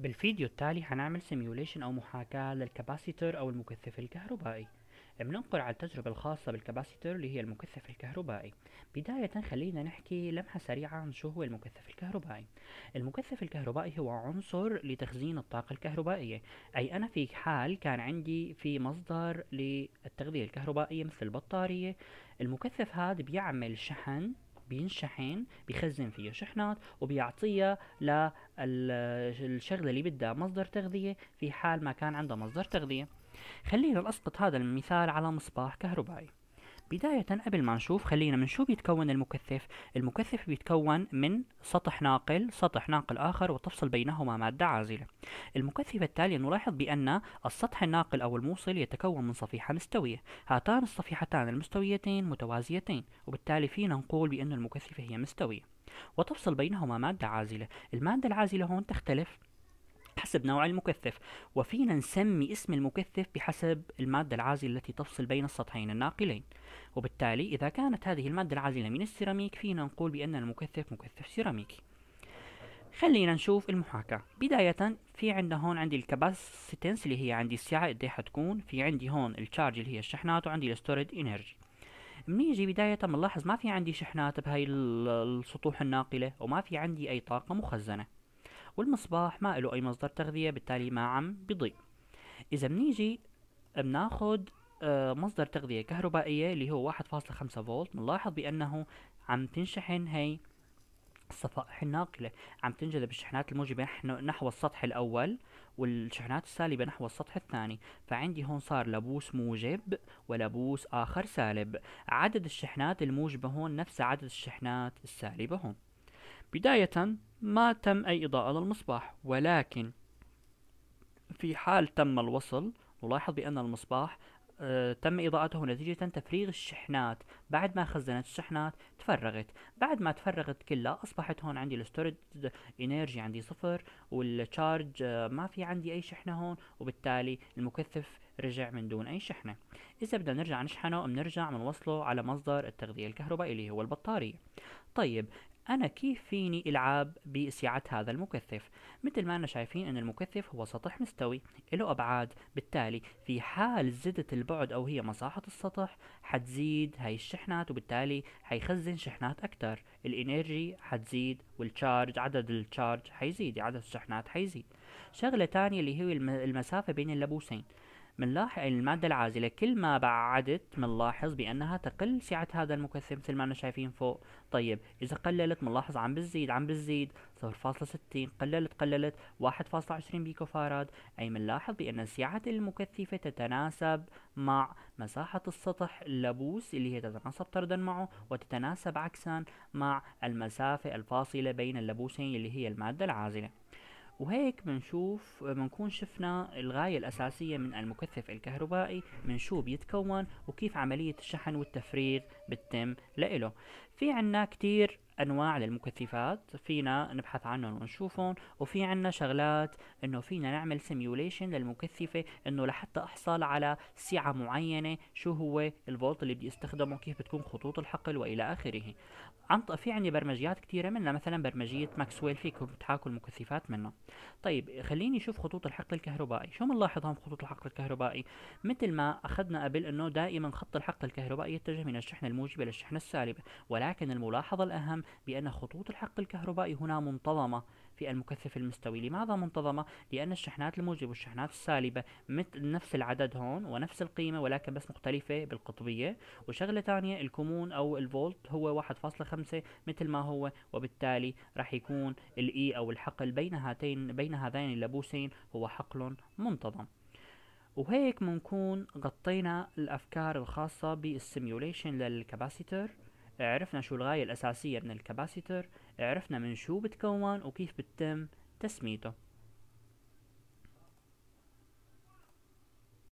بالفيديو التالي حنعمل سيميوليشن أو محاكاة للكباسيتور أو المكثف الكهربائي بننقل على التجربة الخاصة بالكباسيتور اللي هي المكثف الكهربائي بداية خلينا نحكي لمحة سريعة عن شو هو المكثف الكهربائي المكثف الكهربائي هو عنصر لتخزين الطاقة الكهربائية أي أنا في حال كان عندي في مصدر للتغذية الكهربائية مثل البطارية المكثف هذا بيعمل شحن بينشحن بيخزن فيه شحنات وبيعطيها للشغلة اللي بدها مصدر تغذية في حال ما كان عندها مصدر تغذية خلينا نسقط هذا المثال على مصباح كهربائي بداية قبل ما نشوف خلينا من شو بيتكون المكثف المكثف بيتكون من سطح ناقل سطح ناقل آخر وتفصل بينهما مادة عازلة المكثف التالي نلاحظ بأن السطح الناقل أو الموصل يتكون من صفيحة مستوية هاتان الصفيحتان المستويتين متوازيتين وبالتالي فينا نقول بأن المكثفة هي مستوية وتفصل بينهما مادة عازلة المادة العازلة هون تختلف حسب نوع المكثف وفينا نسمي اسم المكثف بحسب المادة العازلة التي تفصل بين السطحين الناقلين وبالتالي إذا كانت هذه المادة العازلة من السيراميك فينا نقول بأن المكثف مكثف سيراميكي خلينا نشوف المحاكاة بداية في عندنا هون عندي الكباسيتنس اللي هي عندي السعة قد حتكون في عندي هون التشارج اللي هي الشحنات وعندي الستورد انرجي بنيجي بداية بنلاحظ ما في عندي شحنات بهاي السطوح الناقلة وما في عندي أي طاقة مخزنة والمصباح ما له أي مصدر تغذية بالتالي ما عم بيضيء إذا بنيجي بناخد آه، مصدر تغذية كهربائية اللي هو 1.5 فولت بنلاحظ بأنه عم تنشحن هي الصفائح الناقلة عم تنجذب الشحنات الموجبة نحو السطح الأول والشحنات السالبة نحو السطح الثاني فعندي هون صار لبوس موجب ولبوس آخر سالب عدد الشحنات الموجبة هون نفس عدد الشحنات السالبة هون بداية ما تم أي إضاءة للمصباح ولكن في حال تم الوصل نلاحظ بأن المصباح آه، تم إضاءته نتيجة تفريغ الشحنات بعد ما خزنت الشحنات تفرغت بعد ما تفرغت كلها أصبحت هون عندي الستورج إنرجي عندي صفر والتشارج آه، ما في عندي أي شحنة هون وبالتالي المكثف رجع من دون أي شحنة إذا بدنا نرجع نشحنه بنرجع بنوصله على مصدر التغذية الكهربائية اللي هو البطارية طيب أنا كيف فيني ألعب بسعة هذا المكثف؟ مثل ما أنا شايفين أن المكثف هو سطح مستوي له أبعاد بالتالي في حال زدت البعد أو هي مساحة السطح حتزيد هاي الشحنات وبالتالي حيخزن شحنات أكتر الإنرجي حتزيد والتشارج عدد التشارج حيزيد عدد الشحنات حيزيد شغلة تانية اللي هي المسافة بين اللبوسين بنلاحظ المادة العازلة كل ما بعدت بنلاحظ بأنها تقل سعة هذا المكثف مثل ما أنا شايفين فوق طيب إذا قللت بنلاحظ عم بتزيد عم بتزيد 0.60 قللت قللت 1.20 بيكو فاراد أي بنلاحظ بأن سعة المكثفة تتناسب مع مساحة السطح اللبوس اللي هي تتناسب طردا معه وتتناسب عكسا مع المسافة الفاصلة بين اللبوسين اللي هي المادة العازلة وهيك بنشوف بنكون شفنا الغاية الأساسية من المكثف الكهربائي من شو بيتكون وكيف عملية الشحن والتفريغ بتتم لإله في عنا كتير انواع للمكثفات فينا نبحث عنهم ونشوفهم وفي عنا شغلات انه فينا نعمل سيميوليشن للمكثفه انه لحتى احصل على سعه معينه شو هو الفولت اللي بدي استخدمه كيف بتكون خطوط الحقل والى اخره عن في عندي برمجيات كثيره منها مثلا برمجيه ماكسويل فيكم بتحاكوا المكثفات منها طيب خليني اشوف خطوط الحقل الكهربائي شو بنلاحظ هون خطوط الحقل الكهربائي مثل ما اخذنا قبل انه دائما خط الحقل الكهربائي يتجه من الشحنه الموجبه للشحنه السالبه ولكن الملاحظه الاهم بأن خطوط الحق الكهربائي هنا منتظمة في المكثف المستوي لماذا منتظمة؟ لأن الشحنات الموجبة والشحنات السالبة مثل نفس العدد هون ونفس القيمة ولكن بس مختلفة بالقطبية وشغلة ثانية الكمون أو الفولت هو 1.5 مثل ما هو وبالتالي راح يكون الإي e أو الحقل بين هاتين بين هذين اللبوسين هو حقل منتظم وهيك بنكون غطينا الأفكار الخاصة بالسيميوليشن للكباسيتر عرفنا شو الغاية الأساسية من الكباسيتر عرفنا من شو بتكون وكيف بتتم تسميته